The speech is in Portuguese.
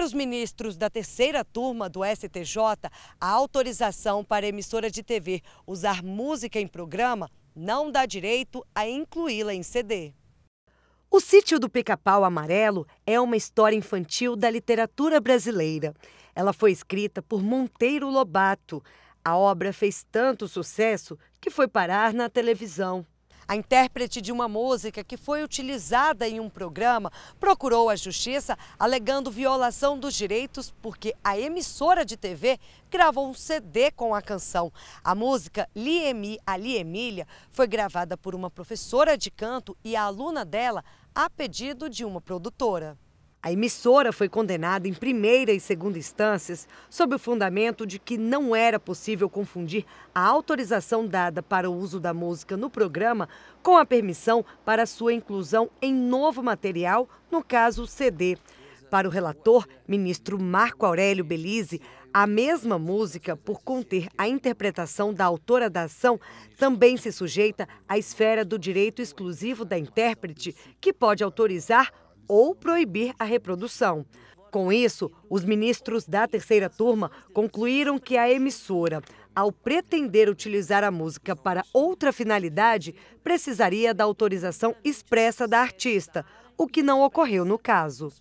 Para os ministros da terceira turma do STJ, a autorização para a emissora de TV usar música em programa não dá direito a incluí-la em CD. O Sítio do Pica-Pau Amarelo é uma história infantil da literatura brasileira. Ela foi escrita por Monteiro Lobato. A obra fez tanto sucesso que foi parar na televisão. A intérprete de uma música que foi utilizada em um programa procurou a justiça alegando violação dos direitos porque a emissora de TV gravou um CD com a canção. A música Liemi Ali Emília foi gravada por uma professora de canto e a aluna dela a pedido de uma produtora. A emissora foi condenada em primeira e segunda instâncias sob o fundamento de que não era possível confundir a autorização dada para o uso da música no programa com a permissão para sua inclusão em novo material, no caso CD. Para o relator, ministro Marco Aurélio Belize, a mesma música, por conter a interpretação da autora da ação, também se sujeita à esfera do direito exclusivo da intérprete, que pode autorizar ou proibir a reprodução. Com isso, os ministros da terceira turma concluíram que a emissora, ao pretender utilizar a música para outra finalidade, precisaria da autorização expressa da artista, o que não ocorreu no caso.